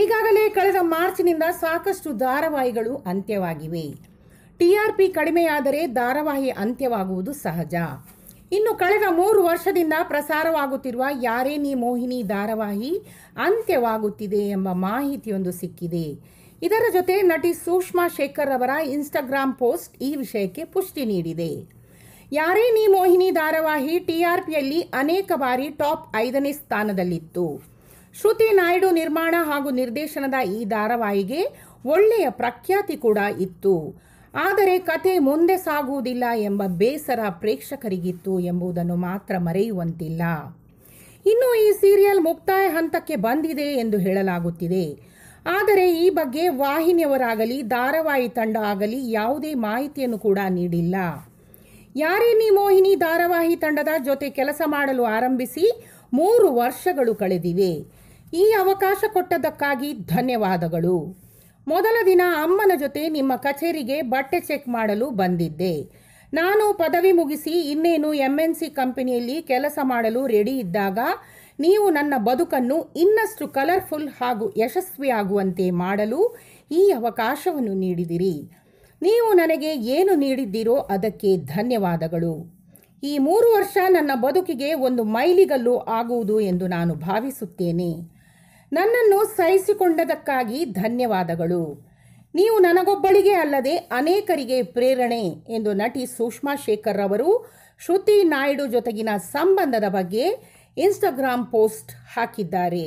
ಈಗಾಗಲೇ ಕಳೆದ ಮಾರ್ಚ್ನಿಂದ ಸಾಕಷ್ಟು ಧಾರಾವಾಹಿಗಳು ಅಂತ್ಯವಾಗಿವೆ ಟಿಆರ್ಪಿ ಕಡಿಮೆಯಾದರೆ ಧಾರಾವಾಹಿ ಅಂತ್ಯವಾಗುವುದು ಸಹಜ ಇನ್ನು ಕಳೆದ ಮೂರು ವರ್ಷದಿಂದ ಪ್ರಸಾರವಾಗುತ್ತಿರುವ ಯಾರೇ ನೀ ಮೋಹಿನಿ ಧಾರಾವಾಹಿ ಅಂತ್ಯವಾಗುತ್ತಿದೆ ಎಂಬ ಮಾಹಿತಿಯೊಂದು ಸಿಕ್ಕಿದೆ ಇದರ ಜೊತೆ ನಟಿ ಸುಷ್ಮಾ ಶೇಖರ್ ಅವರ ಇನ್ಸ್ಟಾಗ್ರಾಂ ಪೋಸ್ಟ್ ಈ ವಿಷಯಕ್ಕೆ ಪುಷ್ಟಿ ನೀಡಿದೆ ಯಾರೇ ನೀ ಮೋಹಿನಿ ಧಾರಾವಾಹಿ ಟಿಆರ್ಪಿಯಲ್ಲಿ ಅನೇಕ ಬಾರಿ ಟಾಪ್ ಐದನೇ ಸ್ಥಾನದಲ್ಲಿತ್ತು ಶ್ರುತಿ ನಾಯ್ಡು ನಿರ್ಮಾಣ ಹಾಗೂ ನಿರ್ದೇಶನದ ಈ ಧಾರಾವಾಹಿಗೆ ಒಳ್ಳೆಯ ಪ್ರಖ್ಯಾತಿ ಕೂಡ ಇತ್ತು ಆದರೆ ಕತೆ ಮುಂದೆ ಸಾಗುವುದಿಲ್ಲ ಎಂಬ ಬೇಸರ ಪ್ರೇಕ್ಷಕರಿಗಿತ್ತು ಎಂಬುದನ್ನು ಮಾತ್ರ ಮರೆಯುವಂತಿಲ್ಲ ಇನ್ನು ಈ ಸೀರಿಯಲ್ ಮುಕ್ತಾಯ ಹಂತಕ್ಕೆ ಬಂದಿದೆ ಎಂದು ಹೇಳಲಾಗುತ್ತಿದೆ ಆದರೆ ಈ ಬಗ್ಗೆ ವಾಹಿನಿಯವರಾಗಲಿ ಧಾರಾವಾಹಿ ತಂಡ ಆಗಲಿ ಯಾವುದೇ ಮಾಹಿತಿಯನ್ನು ಕೂಡ ನೀಡಿಲ್ಲ ಯಾರೇ ನೀ ಮೋಹಿನಿ ಧಾರಾವಾಹಿ ತಂಡದ ಜೊತೆ ಕೆಲಸ ಮಾಡಲು ಆರಂಭಿಸಿ ಮೂರು ವರ್ಷಗಳು ಕಳೆದಿವೆ ಈ ಅವಕಾಶ ಕೊಟ್ಟದಕ್ಕಾಗಿ ಧನ್ಯವಾದಗಳು ಮೊದಲ ದಿನ ಅಮ್ಮನ ಜೊತೆ ನಿಮ್ಮ ಕಚೇರಿಗೆ ಬಟ್ಟೆ ಚೆಕ್ ಮಾಡಲು ಬಂದಿದ್ದೆ ನಾನು ಪದವಿ ಮುಗಿಸಿ ಇನ್ನೇನು ಎಮ್ ಎನ್ ಸಿ ಕಂಪನಿಯಲ್ಲಿ ಕೆಲಸ ಮಾಡಲು ರೆಡಿ ಇದ್ದಾಗ ನೀವು ನನ್ನ ಬದುಕನ್ನು ಇನ್ನಷ್ಟು ಕಲರ್ಫುಲ್ ಹಾಗೂ ಯಶಸ್ವಿಯಾಗುವಂತೆ ಮಾಡಲು ಈ ಅವಕಾಶವನ್ನು ನೀಡಿದಿರಿ ನೀವು ನನಗೆ ಏನು ನೀಡಿದ್ದೀರೋ ಅದಕ್ಕೆ ಧನ್ಯವಾದಗಳು ಈ ಮೂರು ವರ್ಷ ನನ್ನ ಬದುಕಿಗೆ ಒಂದು ಮೈಲಿಗಲ್ಲು ಆಗುವುದು ಎಂದು ನಾನು ಭಾವಿಸುತ್ತೇನೆ ನನ್ನನ್ನು ಸಹಿಸಿಕೊಂಡದಕ್ಕಾಗಿ ಧನ್ಯವಾದಗಳು ನೀವು ನನಗೊಬ್ಬಳಿಗೆ ಅಲ್ಲದೆ ಅನೇಕರಿಗೆ ಪ್ರೇರಣೆ ಎಂದು ನಟಿ ಸುಷ್ಮಾ ಶೇಖರ್ ಅವರು ಶ್ರುತಿ ನಾಯ್ಡು ಜೊತೆಗಿನ ಸಂಬಂಧದ ಬಗ್ಗೆ ಇನ್ಸ್ಟಾಗ್ರಾಮ್ ಪೋಸ್ಟ್ ಹಾಕಿದ್ದಾರೆ